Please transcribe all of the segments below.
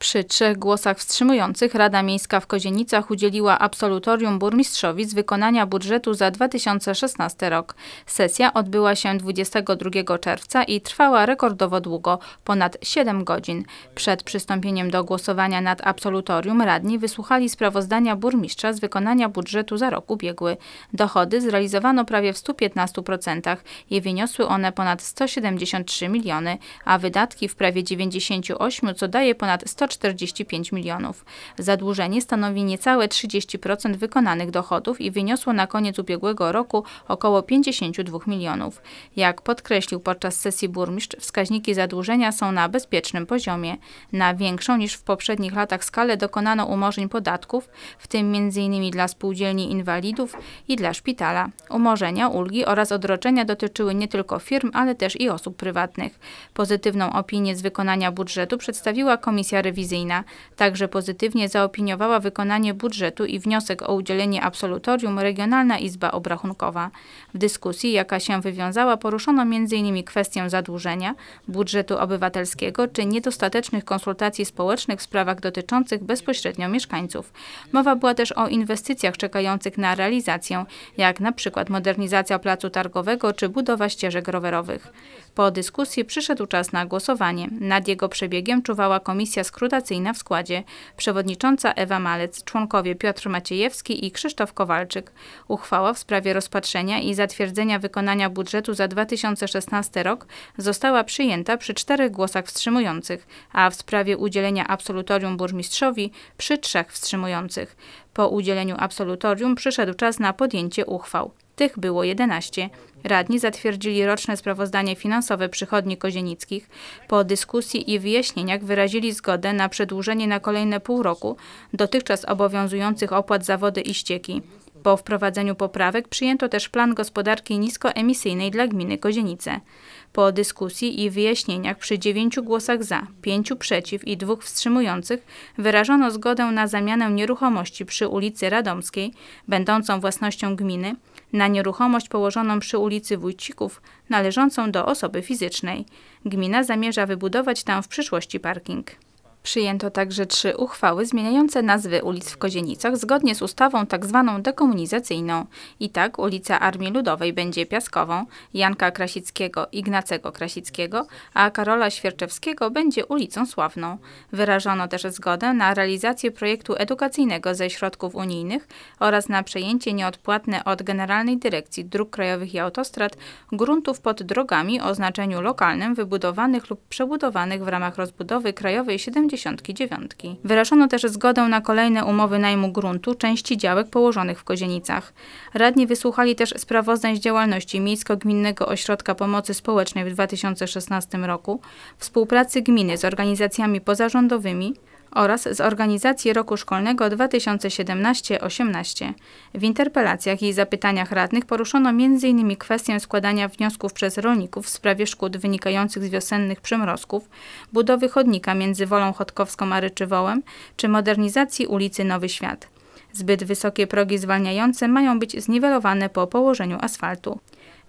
Przy trzech głosach wstrzymujących Rada Miejska w Kozienicach udzieliła absolutorium burmistrzowi z wykonania budżetu za 2016 rok. Sesja odbyła się 22 czerwca i trwała rekordowo długo, ponad 7 godzin. Przed przystąpieniem do głosowania nad absolutorium radni wysłuchali sprawozdania burmistrza z wykonania budżetu za rok ubiegły. Dochody zrealizowano prawie w 115%, je wyniosły one ponad 173 miliony, a wydatki w prawie 98, co daje ponad 100 45 milionów. Zadłużenie stanowi niecałe 30% wykonanych dochodów i wyniosło na koniec ubiegłego roku około 52 milionów. Jak podkreślił podczas sesji burmistrz, wskaźniki zadłużenia są na bezpiecznym poziomie. Na większą niż w poprzednich latach skalę dokonano umorzeń podatków, w tym m.in. dla spółdzielni inwalidów i dla szpitala. Umorzenia, ulgi oraz odroczenia dotyczyły nie tylko firm, ale też i osób prywatnych. Pozytywną opinię z wykonania budżetu przedstawiła Komisja Rewizyjna telewizyjna także pozytywnie zaopiniowała wykonanie budżetu i wniosek o udzielenie absolutorium Regionalna Izba Obrachunkowa. W dyskusji, jaka się wywiązała, poruszono m.in. kwestię zadłużenia, budżetu obywatelskiego czy niedostatecznych konsultacji społecznych w sprawach dotyczących bezpośrednio mieszkańców. Mowa była też o inwestycjach czekających na realizację, jak na przykład modernizacja placu targowego czy budowa ścieżek rowerowych. Po dyskusji przyszedł czas na głosowanie. Nad jego przebiegiem czuwała komisja skrót w składzie przewodnicząca Ewa Malec, członkowie Piotr Maciejewski i Krzysztof Kowalczyk. Uchwała w sprawie rozpatrzenia i zatwierdzenia wykonania budżetu za 2016 rok została przyjęta przy czterech głosach wstrzymujących, a w sprawie udzielenia absolutorium burmistrzowi przy trzech wstrzymujących. Po udzieleniu absolutorium przyszedł czas na podjęcie uchwał tych było 11. Radni zatwierdzili roczne sprawozdanie finansowe przychodni kozienickich. Po dyskusji i wyjaśnieniach wyrazili zgodę na przedłużenie na kolejne pół roku dotychczas obowiązujących opłat za wodę i ścieki. Po wprowadzeniu poprawek przyjęto też plan gospodarki niskoemisyjnej dla gminy Kozienice. Po dyskusji i wyjaśnieniach przy dziewięciu głosach za, pięciu przeciw i dwóch wstrzymujących wyrażono zgodę na zamianę nieruchomości przy ulicy Radomskiej, będącą własnością gminy, na nieruchomość położoną przy ulicy Wójcików, należącą do osoby fizycznej. Gmina zamierza wybudować tam w przyszłości parking. Przyjęto także trzy uchwały zmieniające nazwy ulic w Kozienicach zgodnie z ustawą tzw. Tak dekomunizacyjną. I tak ulica Armii Ludowej będzie Piaskową, Janka Krasickiego Ignacego Krasickiego, a Karola Świerczewskiego będzie ulicą Sławną. Wyrażono też zgodę na realizację projektu edukacyjnego ze środków unijnych oraz na przejęcie nieodpłatne od Generalnej Dyrekcji Dróg Krajowych i Autostrad gruntów pod drogami o znaczeniu lokalnym wybudowanych lub przebudowanych w ramach rozbudowy Krajowej 70 Wyrażono też zgodę na kolejne umowy najmu gruntu części działek położonych w Kozienicach. Radni wysłuchali też sprawozdań z działalności Miejsko-Gminnego Ośrodka Pomocy Społecznej w 2016 roku, współpracy gminy z organizacjami pozarządowymi, oraz z organizacji roku szkolnego 2017-18. W interpelacjach i zapytaniach radnych poruszono m.in. kwestię składania wniosków przez rolników w sprawie szkód wynikających z wiosennych przymrozków, budowy chodnika między Wolą Chodkowską a Ryczywołem czy modernizacji ulicy Nowy Świat. Zbyt wysokie progi zwalniające mają być zniwelowane po położeniu asfaltu.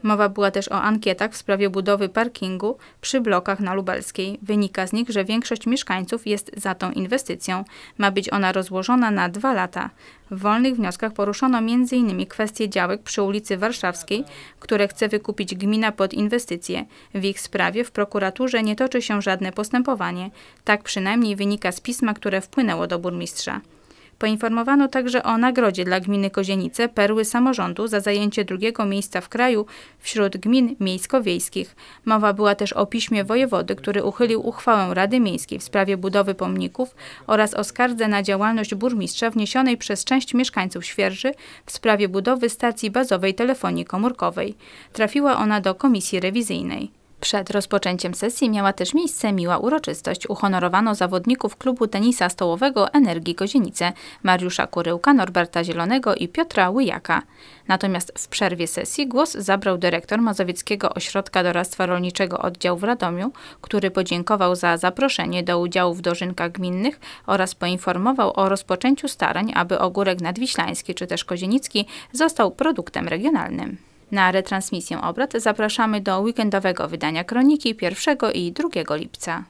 Mowa była też o ankietach w sprawie budowy parkingu przy blokach na Lubelskiej. Wynika z nich, że większość mieszkańców jest za tą inwestycją. Ma być ona rozłożona na dwa lata. W wolnych wnioskach poruszono m.in. kwestię działek przy ulicy Warszawskiej, które chce wykupić gmina pod inwestycje. W ich sprawie w prokuraturze nie toczy się żadne postępowanie. Tak przynajmniej wynika z pisma, które wpłynęło do burmistrza. Poinformowano także o nagrodzie dla gminy Kozienice Perły Samorządu za zajęcie drugiego miejsca w kraju wśród gmin miejsko-wiejskich. Mowa była też o piśmie wojewody, który uchylił uchwałę Rady Miejskiej w sprawie budowy pomników oraz o skardze na działalność burmistrza wniesionej przez część mieszkańców Świerży w sprawie budowy stacji bazowej telefonii komórkowej. Trafiła ona do komisji rewizyjnej. Przed rozpoczęciem sesji miała też miejsce miła uroczystość. Uhonorowano zawodników klubu tenisa stołowego Energii Kozienice, Mariusza Kuryłka, Norberta Zielonego i Piotra Łyjaka. Natomiast w przerwie sesji głos zabrał dyrektor Mazowieckiego Ośrodka Doradztwa Rolniczego Oddział w Radomiu, który podziękował za zaproszenie do udziału w dożynkach gminnych oraz poinformował o rozpoczęciu starań, aby ogórek nadwiślański czy też kozienicki został produktem regionalnym. Na retransmisję obrad zapraszamy do weekendowego wydania Kroniki 1 i 2 lipca.